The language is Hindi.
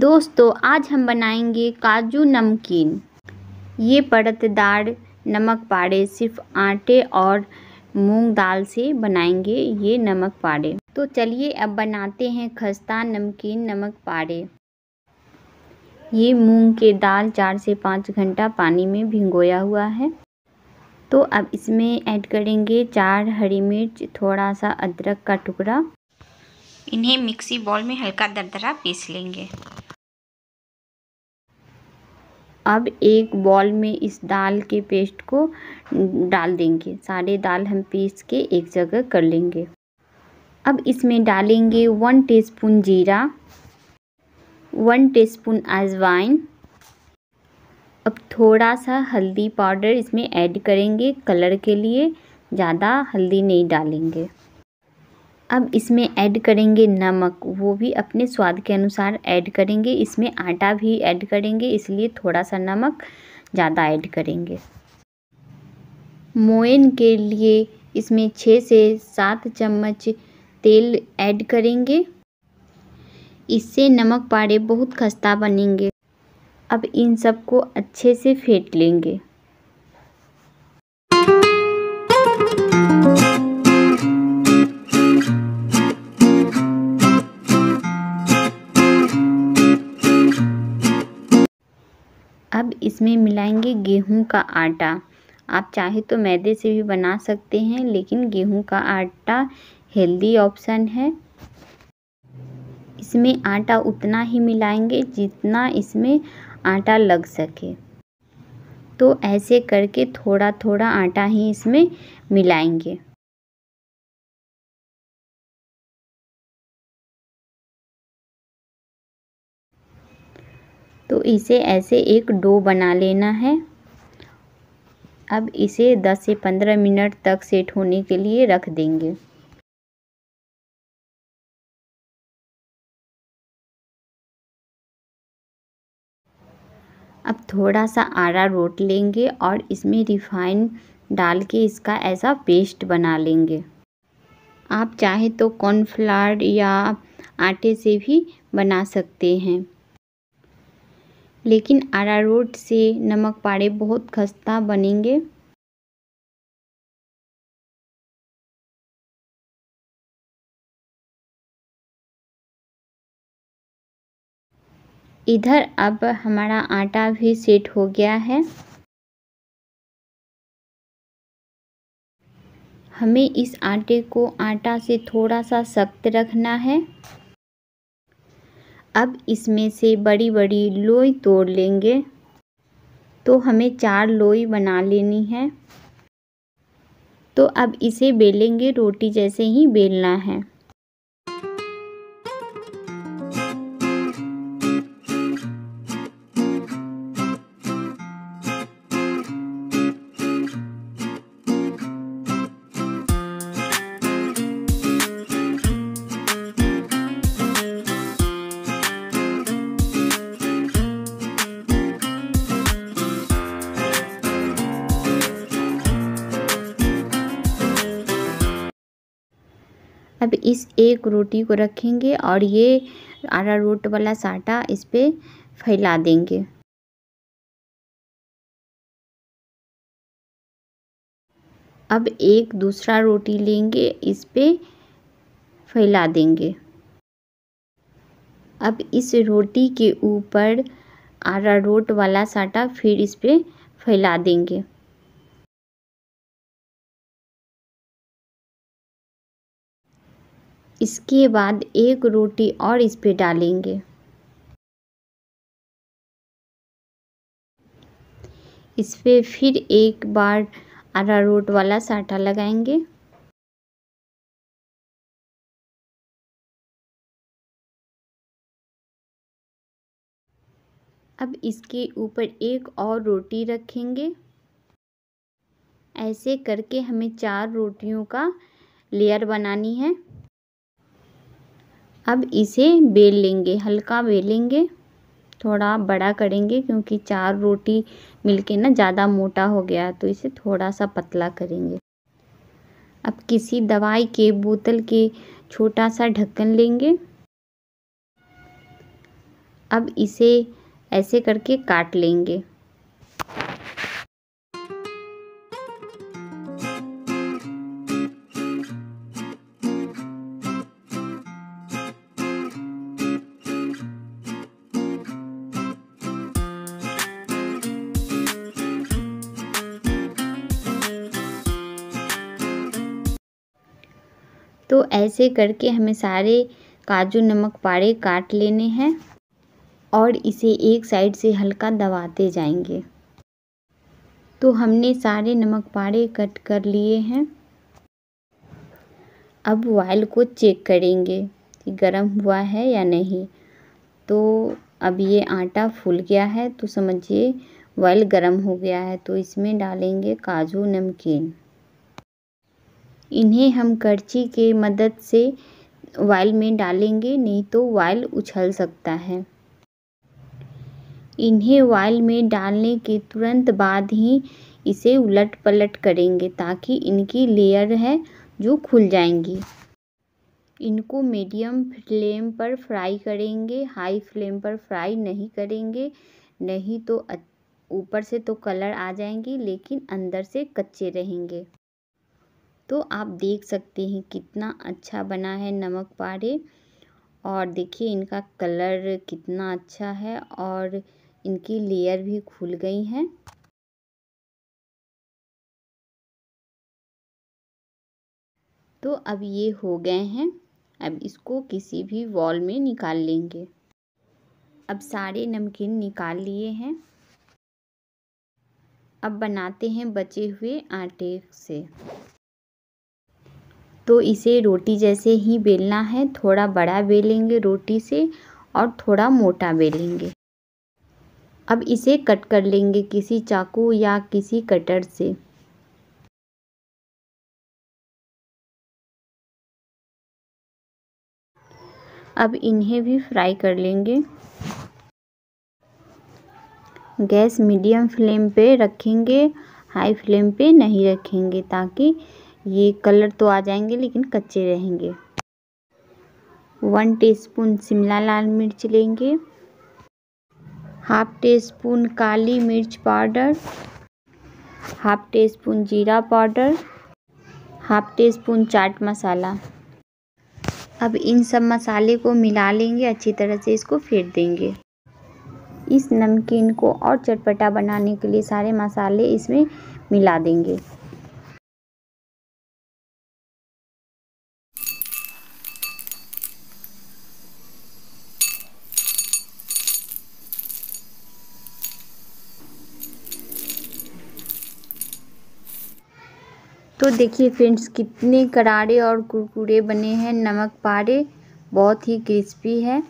दोस्तों आज हम बनाएंगे काजू नमकीन ये परतदार नमक पाड़े सिर्फ आटे और मूंग दाल से बनाएंगे ये नमक पाड़े तो चलिए अब बनाते हैं खस्ता नमकीन नमक पाड़े ये मूंग के दाल चार से पाँच घंटा पानी में भिगोया हुआ है तो अब इसमें ऐड करेंगे चार हरी मिर्च थोड़ा सा अदरक का टुकड़ा इन्हें मिक्सी बॉल में हल्का दरदरा पीस लेंगे अब एक बॉल में इस दाल के पेस्ट को डाल देंगे सारे दाल हम पीस के एक जगह कर लेंगे अब इसमें डालेंगे वन टीस्पून जीरा वन टीस्पून अजवाइन अब थोड़ा सा हल्दी पाउडर इसमें ऐड करेंगे कलर के लिए ज़्यादा हल्दी नहीं डालेंगे अब इसमें ऐड करेंगे नमक वो भी अपने स्वाद के अनुसार ऐड करेंगे इसमें आटा भी ऐड करेंगे इसलिए थोड़ा सा नमक ज़्यादा ऐड करेंगे मोयन के लिए इसमें छः से सात चम्मच तेल ऐड करेंगे इससे नमक पारे बहुत खस्ता बनेंगे अब इन सबको अच्छे से फेंट लेंगे इसमें मिलाएंगे गेहूं का आटा आप चाहे तो मैदे से भी बना सकते हैं लेकिन गेहूं का आटा हेल्दी ऑप्शन है इसमें आटा उतना ही मिलाएंगे जितना इसमें आटा लग सके तो ऐसे करके थोड़ा थोड़ा आटा ही इसमें मिलाएंगे तो इसे ऐसे एक डो बना लेना है अब इसे 10 से 15 मिनट तक सेट होने के लिए रख देंगे अब थोड़ा सा आरा रोट लेंगे और इसमें रिफाइन डाल के इसका ऐसा पेस्ट बना लेंगे आप चाहे तो कॉर्नफ्लावर या आटे से भी बना सकते हैं लेकिन अरारोट से नमक पारे बहुत खस्ता बनेंगे इधर अब हमारा आटा भी सेट हो गया है हमें इस आटे को आटा से थोड़ा सा सख्त रखना है अब इसमें से बड़ी बड़ी लोई तोड़ लेंगे तो हमें चार लोई बना लेनी है तो अब इसे बेलेंगे रोटी जैसे ही बेलना है अब इस एक रोटी को रखेंगे और ये आरा रोट वाला साटा इस पर फैला देंगे अब एक दूसरा रोटी लेंगे इस पर फैला देंगे अब इस रोटी के ऊपर आरा रोट वाला साटा फिर इस पर फैला देंगे इसके बाद एक रोटी और इस पे डालेंगे इस पे फिर एक बार आरा रोट वाला साटा लगाएंगे अब इसके ऊपर एक और रोटी रखेंगे ऐसे करके हमें चार रोटियों का लेयर बनानी है अब इसे बेल लेंगे हल्का बेलेंगे थोड़ा बड़ा करेंगे क्योंकि चार रोटी मिलके ना ज़्यादा मोटा हो गया तो इसे थोड़ा सा पतला करेंगे अब किसी दवाई के बोतल के छोटा सा ढक्कन लेंगे अब इसे ऐसे करके काट लेंगे तो ऐसे करके हमें सारे काजू नमक पाड़े काट लेने हैं और इसे एक साइड से हल्का दबाते जाएंगे तो हमने सारे नमक पारे कट कर लिए हैं अब वायल को चेक करेंगे कि गर्म हुआ है या नहीं तो अब ये आटा फूल गया है तो समझिए वायल गर्म हो गया है तो इसमें डालेंगे काजू नमकीन इन्हें हम करछी के मदद से वाइल में डालेंगे नहीं तो वाइल उछल सकता है इन्हें वाइल में डालने के तुरंत बाद ही इसे उलट पलट करेंगे ताकि इनकी लेयर है जो खुल जाएंगी इनको मीडियम फ्लेम पर फ्राई करेंगे हाई फ्लेम पर फ्राई नहीं करेंगे नहीं तो ऊपर से तो कलर आ जाएंगी लेकिन अंदर से कच्चे रहेंगे तो आप देख सकते हैं कितना अच्छा बना है नमक पारे और देखिए इनका कलर कितना अच्छा है और इनकी लेयर भी खुल गई हैं तो अब ये हो गए हैं अब इसको किसी भी वॉल में निकाल लेंगे अब सारे नमकीन निकाल लिए हैं अब बनाते हैं बचे हुए आटे से तो इसे रोटी जैसे ही बेलना है थोड़ा बड़ा बेलेंगे रोटी से और थोड़ा मोटा बेलेंगे अब इसे कट कर लेंगे किसी चाकू या किसी कटर से अब इन्हें भी फ्राई कर लेंगे गैस मीडियम फ्लेम पे रखेंगे हाई फ्लेम पे नहीं रखेंगे ताकि ये कलर तो आ जाएंगे लेकिन कच्चे रहेंगे वन टीस्पून शिमला लाल मिर्च लेंगे हाफ टी स्पून काली मिर्च पाउडर हाफ टी स्पून जीरा पाउडर हाफ टी स्पून चाट मसाला अब इन सब मसाले को मिला लेंगे अच्छी तरह से इसको फेंट देंगे इस नमकीन को और चटपटा बनाने के लिए सारे मसाले इसमें मिला देंगे तो देखिए फ्रेंड्स कितने करारे और कुरकुरे बने हैं नमक पारे बहुत ही क्रिस्पी है